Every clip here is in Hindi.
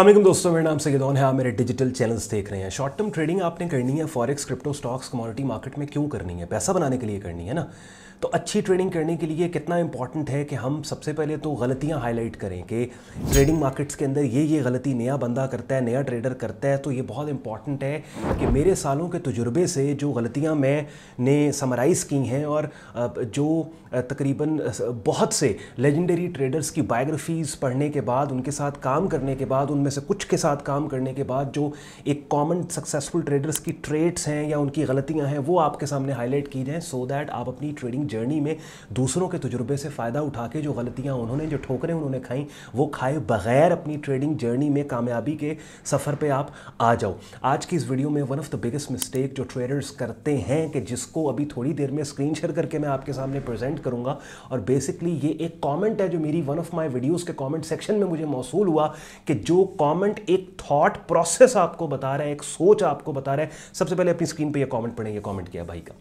अल्लाम दोस्तों मेरा नाम सैदौन है आप मेरे डिजिटल चैनल्स देख रहे हैं शॉर्ट टर्म ट्रेडिंग आपने करनी है forex crypto stocks commodity market में क्यों करनी है पैसा बनाने के लिए करनी है ना तो अच्छी ट्रेडिंग करने के लिए कितना इंपॉर्टेंट है कि हम सबसे पहले तो गलतियाँ हाईलाइट करें कि ट्रेडिंग मार्केट्स के अंदर ये ये गलती नया बंदा करता है नया ट्रेडर करता है तो ये बहुत इंपॉर्टेंट है कि मेरे सालों के तजुर्बे से जो गलतियाँ मैंने समराइज़ की हैं और जो तकरीबन बहुत से लेजेंडरी ट्रेडर्स की बायोग्राफीज़ पढ़ने के बाद उनके साथ काम करने के बाद उनमें से कुछ के साथ काम करने के बाद जो एक कॉमन सक्सेसफुल ट्रेडर्स की ट्रेड्स हैं या उनकी गलतियाँ हैं वो आपके सामने हाईलाइट की जाएँ सो दैट आप अपनी ट्रेडिंग जर्नी में दूसरों के तजुर्बे से फ़ायदा उठा के जो गलतियाँ उन्होंने जो ठोकरें उन्होंने खाई वो खाए बगैर अपनी ट्रेडिंग जर्नी में कामयाबी के सफ़र पर आप आ जाओ आज की इस वीडियो में one of the biggest mistake जो ट्रेडर्स करते हैं कि जिसको अभी थोड़ी देर में स्क्रीन शेयर करके मैं आपके सामने प्रेजेंट करूँगा और बेसिकली ये एक कॉमेंट है जो मेरी वन ऑफ माई वीडियोज़ के कॉमेंट सेक्शन में मुझे मौसू हुआ कि जो कॉमेंट एक थाट प्रोसेस आपको बता रहा है एक सोच आपको बता रहा है सबसे पहले अपनी स्क्रीन पर यह कॉमेंट पढ़ें यह कॉमेंट किया भाई का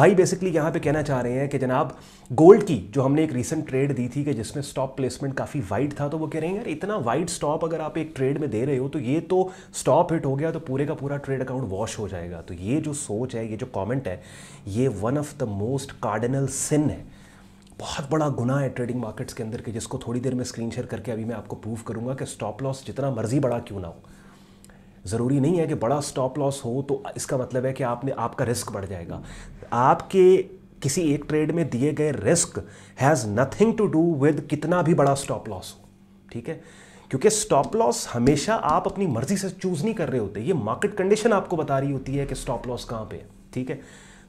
भाई बेसिकली यहाँ पे कहना चाह रहे रहे हैं कि जनाब गोल्ड की जो हमने एक रीसेंट ट्रेड दी थी कि जिसमें स्टॉप प्लेसमेंट काफ़ी वाइड था तो वो कह रहे हैं यार इतना वाइड स्टॉप अगर आप एक ट्रेड में दे रहे हो तो ये तो स्टॉप हिट हो गया तो पूरे का पूरा ट्रेड अकाउंट वॉश हो जाएगा तो ये जो सोच है ये जो कॉमेंट है ये one of the most cardinal sin है बहुत बड़ा गुना है ट्रेडिंग मार्केट्स के अंदर के जिसको थोड़ी देर में स्क्रीन शेयर करके अभी मैं आपको प्रूव करूंगा कि स्टॉप लॉस जितना मर्जी बड़ा क्यों ना हो ज़रूरी नहीं है कि बड़ा स्टॉप लॉस हो तो इसका मतलब है कि आपने आपका रिस्क बढ़ जाएगा आपके किसी एक ट्रेड में दिए गए risk has nothing to do with कितना भी बड़ा स्टॉप लॉस हो ठीक है क्योंकि स्टॉप लॉस हमेशा आप अपनी मर्जी से चूज़ नहीं कर रहे होते ये मार्केट कंडीशन आपको बता रही होती है कि स्टॉप लॉस कहाँ पे है ठीक है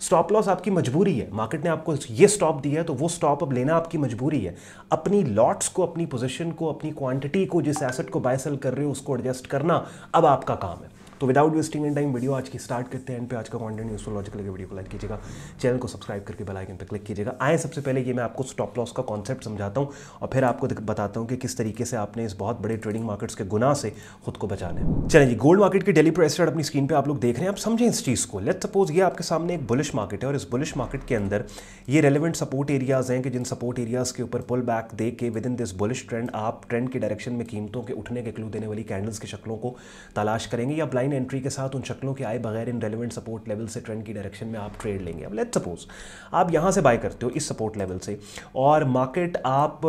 स्टॉप लॉस आपकी मजबूरी है मार्केट ने आपको ये स्टॉप दिया है तो वो स्टॉप अब लेना आपकी मजबूरी है अपनी लॉट्स को अपनी पोजीशन को अपनी क्वांटिटी को जिस एसेट को बाय सेल कर रहे हो उसको एडजस्ट करना अब आपका काम है तो without wasting an time video आज की स्टार्ट करते हैं एंड पे आज का कंटेंट यूजफुल लॉजिकल लगे वीडियो को लाइक कीजिएगा चैनल को सब्सक्राइब करके बेल आइकन पर क्लिक कीजिएगा आए सबसे पहले ये मैं आपको स्टॉप लॉस का कॉन्सेप्ट समझाता हूँ और फिर आपको बताता हूँ कि किस तरीके से आपने इस बहुत बड़े ट्रेडिंग मार्केट्स के गुना से खुद को बचाना है जी गोल्ड मार्केट की डेली प्राइस रेट अपनी स्क्रीन पर आप लोग देख रहे हैं आप समझें इस चीज़ को लेट सपोज ये आपके सामने एक बुलिश मार्केट है और इस बुलिश मार्केट के अंदर ये रेलिवेंट सपोर्ट एरियाज हैं कि जिन सपोर्ट एरियाज के ऊपर पुल बैक दे के within this bullish trend आप ट्रेंड के डायरेक्शन में कीमतों के उठने के क्लू देने वाली कैंडल्स की शक्लों को तलाश करेंगे या लाइन एंट्री के साथ उन शक्लों के आए बगैर इन रेलिवेंट सपोर्ट लेवल से ट्रेंड की डायरेक्शन में आप ट्रेड लेंगे अब लेट सपोज आप यहाँ से बाय करते हो इस सपोर्ट लेवल से और मार्केट आप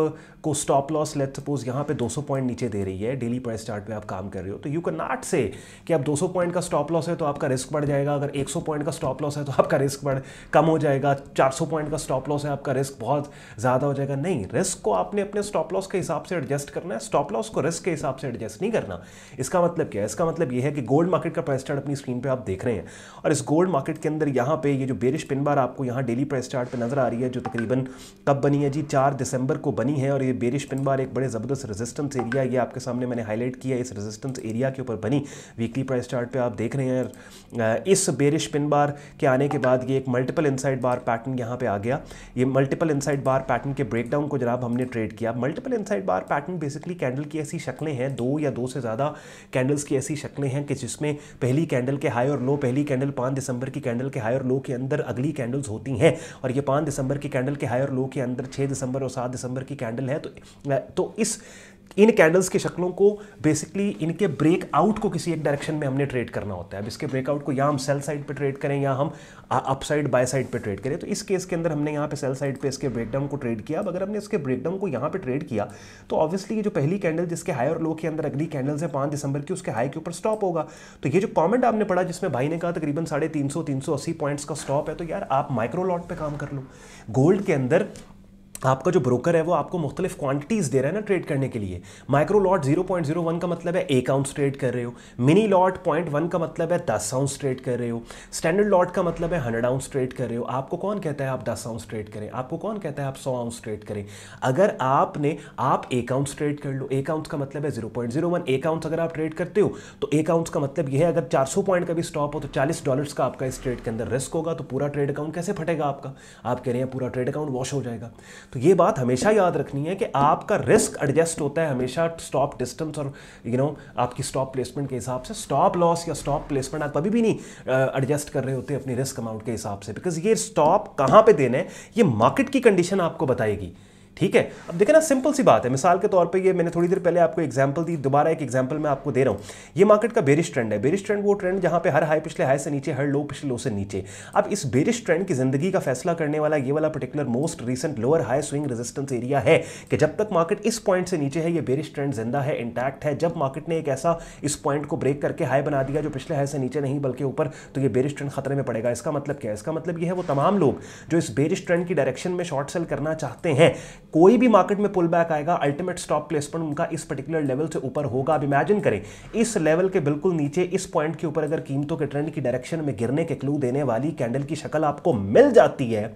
को स्टॉप लॉस लेट सपोज यहाँ पे 200 पॉइंट नीचे दे रही है डेली प्राइस चार्ट पे आप काम कर रहे हो तो यू कैन नॉट से कि आप 200 पॉइंट का स्टॉप लॉस है तो आपका रिस्क बढ़ जाएगा अगर 100 पॉइंट का स्टॉप लॉस है तो आपका रिस्क बढ़ कम हो जाएगा 400 पॉइंट का स्टॉप लॉस है आपका रिस्क बहुत ज़्यादा हो जाएगा नहीं रिस्क को आपने अपने स्टॉप लॉस के हिसाब से एडजस्ट करना है स्टॉप लॉस को रिस्क के हिसाब से एडजस्ट नहीं करना इसका मतलब क्या है इसका मतलब यह है कि गोल्ड गोल्ड मार्केट का प्राइस चार्ट अपनी स्क्रीन पर आप देख रहे हैं और इस गोल्ड मार्केट के अंदर यहाँ पे ये जो बेरिश पिन बार आपको यहाँ डेली प्राइस चार्ट पर नजर आ रही है जो तकरीबन कब बनी है जी चार दिसंबर को बनी है और ये बेरिश पिन बार एक बड़े ज़बरदस्त रेजिस्टेंस एरिया ये आपके सामने मैंने हाईलाइट किया इस रेजिस्टेंस एरिया के ऊपर बनी वीकली प्राइस चार्ट पे आप देख रहे हैं इस बेरिश पिन बार के आने के बाद ये एक मल्टीपल इनसाइड बार पैटर्न यहाँ पे आ गया ये मल्टीपल इनसाइड बार पैटर्न के ब्रेकडाउन को जनाब हमने ट्रेड किया multiple inside bar pattern basically candle की ऐसी शक्लें हैं दो या दो से ज़्यादा कैंडल्स की ऐसी शक्लें हैं कि जिस जिसमें पहली कैंडल के हाई और लो पहली कैंडल पाँच दिसंबर की कैंडल के हाई और लो के अंदर अगली कैंडल्स होती हैं और ये पाँच दिसंबर की कैंडल के हाई और लो के अंदर छः दिसंबर और सात दिसंबर की कैंडल है तो, तो इस इन कैंडल्स की शक्लों को बेसिकली इनके ब्रेकआउट को किसी एक डायरेक्शन में हमने ट्रेड करना होता है अब इसके ब्रेकआउट को या हम सेल साइड पे ट्रेड करें या हम अप साइड बाय साइड पे ट्रेड करें तो इस केस के अंदर हमने यहाँ पे सेल साइड पे इसके ब्रेकडाउन को ट्रेड किया अब अगर हमने इसके ब्रेकडाउन को यहाँ पे ट्रेड किया तो ऑब्वियसली ये जो पहली कैंडल जिसके हाई और लो के अंदर अगली कैंडल्स है पाँच दिसंबर की उसके हाई के ऊपर स्टॉप होगा तो ये जो कॉमेंट आपने पढ़ा जिसमें भाई ने कहा तकरीबन साढ़े तीन सौ तीन सौ अस्सी पॉइंट्स का स्टॉप है तो यार आप माइक्रोलॉट पर काम कर लो गोल्ड के अंदर आपका जो ब्रोकर है वो आपको मुख्तलिफ क्वांटिटीज़ दे रहा है ना ट्रेड करने के लिए micro lot zero point zero one का मतलब है एक आउंस ट्रेड कर रहे हो मिनी लॉट पॉइंट वन का मतलब है दस आउंस ट्रेड कर रहे हो स्टैंडर्ड लॉट का मतलब है हंड्रेड आउंस ट्रेड कर रहे हो आपको कौन कहता है आप दस आउंस ट्रेड करें आपको कौन कहता है आप सौ आउंस ट्रेड करें अगर आपने आप एक आउंस ट्रेड कर लो एक आउंस का मतलब है जीरो पॉइंट जीरो वन एक आउंस अगर आप ट्रेड करते हो तो एक आउंस का मतलब यह है अगर चार सौ पॉइंट का भी स्टॉप हो तो चालीस डॉलर्स का आपका इस ट्रेड के अंदर रिस्क होगा तो पूरा ट्रेड अकाउंट कैसे फटेगा आपका आप कह रहे हैं पूरा ट्रेड अकाउंट वॉश हो जाएगा तो ये बात हमेशा याद रखनी है कि आपका रिस्क एडजस्ट होता है हमेशा स्टॉप डिस्टेंस और यू नो आपकी स्टॉप प्लेसमेंट के हिसाब से स्टॉप लॉस या स्टॉप प्लेसमेंट आप कभी भी नहीं एडजस्ट कर रहे होते अपनी रिस्क अमाउंट के हिसाब से बिकॉज ये स्टॉप कहाँ पर देना है ये मार्केट की कंडीशन आपको बताएगी ठीक है अब देखें ना सिंपल सी बात है मिसाल के तौर पे ये मैंने थोड़ी देर पहले आपको एग्जांपल दी दोबारा एक एग्जांपल मैं आपको दे रहा हूँ ये मार्केट का बेरिश ट्रेंड है बेरिश ट्रेंड वो ट्रेंड जहाँ पे हर हाई पिछले हाई से नीचे हर लो पिछले लो से नीचे अब इस बेरिश ट्रेंड की जिंदगी का फैसला करने वाला ये वाला particular most recent lower high swing resistance area है कि जब तक मार्केट इस पॉइंट से नीचे है ये बेरिश ट्रेंड जिंदा है इंटैक्ट है जब मार्केट ने एक ऐसा इस पॉइंट को ब्रेक करके हाई बना दिया जो पिछले हाई से नीचे नहीं बल्कि ऊपर तो ये बेरिश ट्रेंड खतरे में पड़ेगा इसका मतलब क्या है इसका मतलब ये है वो तमाम लोग जो इस बेरिश ट्रेंड की डायरेक्शन में शॉर्ट सेल करना चाहते हैं कोई भी मार्केट में पुल बैक आएगा अल्टीमेट स्टॉप प्लेसमेंट उनका इस पर्टिकुलर लेवल से ऊपर होगा अब इमेजिन करें इस लेवल के बिल्कुल नीचे इस पॉइंट के ऊपर अगर कीमतों के ट्रेंड की डायरेक्शन में गिरने के क्लू देने वाली कैंडल की शक्ल आपको मिल जाती है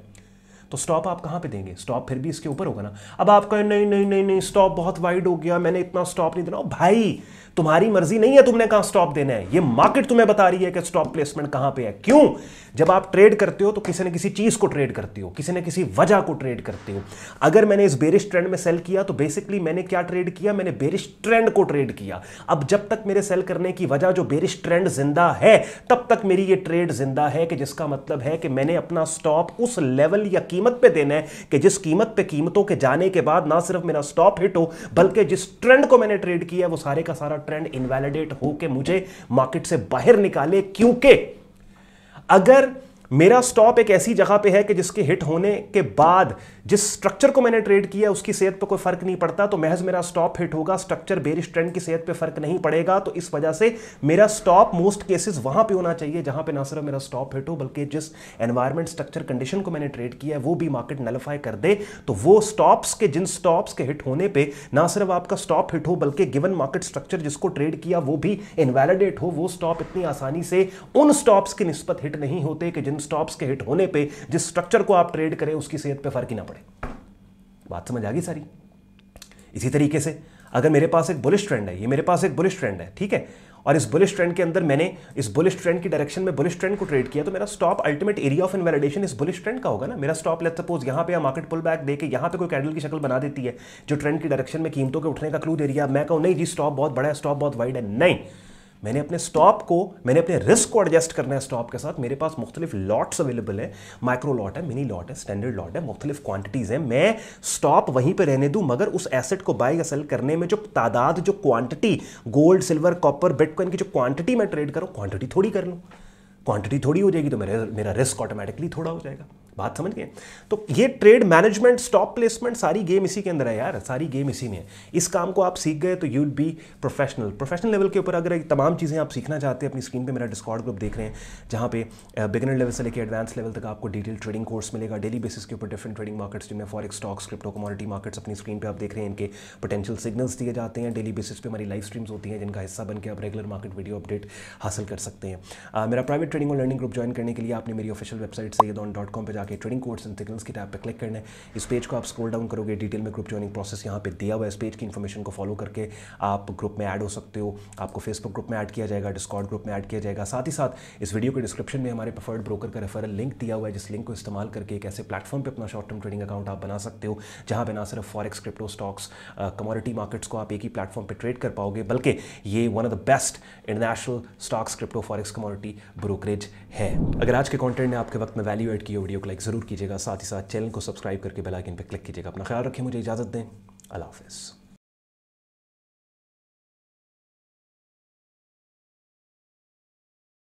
तो स्टॉप आप कहां पे देंगे स्टॉप फिर भी इसके ऊपर होगा ना अब आप कहें नहीं नहीं नहीं नहीं स्टॉप बहुत वाइड हो गया मैंने इतना स्टॉप नहीं देना भाई तुम्हारी मर्जी नहीं है तुमने कहां स्टॉप देना है ये मार्केट तुम्हें बता रही है कि स्टॉप प्लेसमेंट कहां पे है क्यों जब आप ट्रेड करते हो तो किसी न किसी चीज़ को ट्रेड करते हो किसी न किसी वजह को ट्रेड करते हो अगर मैंने इस बेरिश ट्रेंड में सेल किया तो बेसिकली मैंने क्या ट्रेड किया मैंने बेरिश ट्रेंड को ट्रेड किया अब जब तक मेरे सेल करने की वजह जो बेरिश ट्रेंड जिंदा है तब तक मेरी ये ट्रेड जिंदा है कि जिसका मतलब है कि मैंने अपना स्टॉप उस लेवल या कीमत पर देना है कि जिस कीमत पर कीमतों के जाने के बाद ना सिर्फ मेरा स्टॉप हिट हो बल्कि जिस ट्रेंड को मैंने ट्रेड किया वो सारे का सारा ट्रेंड इनवेलिडेट होकर मुझे मार्केट से बाहर निकाले क्योंकि अगर मेरा स्टॉप एक ऐसी जगह पे है कि जिसके हिट होने के बाद जिस स्ट्रक्चर को मैंने ट्रेड किया उसकी सेहत पे कोई फर्क नहीं पड़ता तो महज मेरा स्टॉप हिट होगा स्ट्रक्चर बेरिश ट्रेंड की सेहत पे फर्क नहीं पड़ेगा तो इस वजह से मेरा स्टॉप मोस्ट केसेस वहां पे होना चाहिए जहां पे ना सिर्फ मेरा स्टॉप हिट हो बल्कि जिस एनवायरमेंट स्ट्रक्चर कंडीशन को मैंने ट्रेड किया है वो भी मार्केट नलिफाई कर दे तो वो स्टॉप्स के जिन स्टॉप्स के हिट होने पर ना सिर्फ आपका स्टॉप हिट हो बल्कि गिवन मार्केट स्ट्रक्चर जिसको ट्रेड किया वो भी इनवैलिडेट हो वो स्टॉप इतनी आसानी से उन स्टॉप्स की नस्बत हिट नहीं होते कि जिन इन स्टॉप्स के हिट होने पे जिस स्ट्रक्चर को आप ट्रेड करें उसकी सेहत पे फर्क ही ना पड़े बात समझ आ गई सारी इसी तरीके से अगर मेरे पास एक बुलिश ट्रेंड है ये मेरे पास एक बुलिश ट्रेंड है ठीक है और इस बुलिश ट्रेंड के अंदर मैंने इस बुलिश ट्रेंड की डायरेक्शन में बुलिश ट्रेंड को ट्रेड किया तो मेरा stop ultimate area of invalidation इस बुलिश ट्रेंड का होगा ना मेरा स्टॉप लेट सपोज यहाँ पे मार्केट पुल बैक देकर यहाँ पे कोई कैंडल की शक्ल बना देती है जो ट्रेंड की डायरेक्शन में कीमतों के उठने का क्लू दे रही है मैं कहूँ नहीं जी स्टॉप बहुत बड़ा है स्टॉप बहुत वाइड है नहीं मैंने अपने स्टॉप को मैंने अपने रिस्क को एडजस्ट करना है स्टॉप के साथ मेरे पास मुख्तलिफ लॉट्स अवेलेबल है माइक्रो लॉट है मिनी लॉट है स्टैंडर्ड लॉट है मुख्तलिफ क्वांटिटीज़ हैं मैं स्टॉप वहीं पर रहने दूँ मगर उस एसेट को बाई या सेल करने में जो तादाद जो quantity gold silver copper bitcoin की जो क्वांटिटी मैं ट्रेड करूँ क्वांटिटी थोड़ी कर लूँ क्वांटिटी थोड़ी हो जाएगी तो मेरा मेरा रिस्क ऑटोमेटिकली थोड़ा हो जाएगा बात समझ गए तो ये ट्रेड मैनेजमेंट स्टॉप प्लेसमेंट सारी गेम इसी के अंदर है यार सारी गेम इसी में है इस काम को आप सीख गए तो you be professional professional level के ऊपर अगर तमाम चीज़ें आप सीखना चाहते हैं अपनी स्क्रीन पर मेरा डिस्कॉर्ड ग्रुप देख रहे हैं जहाँ पे बिगनर लेवल से लेकर एडवांस लेवल तक आपको डिटेल ट्रेडिंग कोर्स मिलेगा डेली बेसिस के ऊपर डिफरेंट ट्रेडिंग मार्केट्स जिनमें forex stocks crypto commodity markets अपनी स्क्रीन पर आप देख रहे हैं इनके पोटेंशियल सिग्नल्स दिए जाते हैं डेली बेसिस पर हमारी लाइव स्ट्रीम्स होती हैं जिनका हिस्सा बनकर आप रेगुलर मार्केट वीडियो अपडेट हासिल कर सकते हैं मेरा प्राइवेट ट्रेडिंग और लर्निंग ग्रुप ज्वाइन करने के लिए आपने मेरी ऑफिशियल वेबसाइट से ये डॉट कॉम पर जाकर आके ट्रेडिंग कोर्स एंड सिग्नल्स के टैब पर क्लिक करना है इस पेज को आप स्क्रोल डाउन करोगे डिटेल में ग्रुप ज्वाइनिंग प्रोसेस यहाँ पर दिया हुआ है इस पेज की इन्फॉर्मेशन को फॉलो करके आप ग्रुप में ऐड हो सकते हो आपको फेसबुक ग्रुप में ऐड किया जाएगा डिस्कॉर्ड ग्रुप में ऐड किया जाएगा साथ ही साथ इस वीडियो के डिस्क्रिप्शन में हमारे प्रफर्ड ब्रोकर का रेफरल लिंक दिया हुआ है जिस लिंक को इस्तेमाल करके एक ऐसे प्लेटफॉर्म पर अपना शॉर्ट टर्म ट्रेडिंग अकाउंट आप बना सकते हो जहाँ पर ना सिर्फ forex crypto stocks commodity markets को आप एक ही प्लेटफॉर्म पर ट्रेड कर पाओगे बल्कि ये one of the best international stocks crypto forex commodity brokerage है अगर आज के कॉन्टेंट ने आपके वक्त में वैल्यू एड किया वीडियो को लाइक लाइक ज़रूर कीजिएगा साथ ही साथ चैनल को सब्सक्राइब करके बेल आइकन पर क्लिक कीजिएगा अपना ख्याल रखें मुझे इजाज़त दें अल्लाह हाफिज़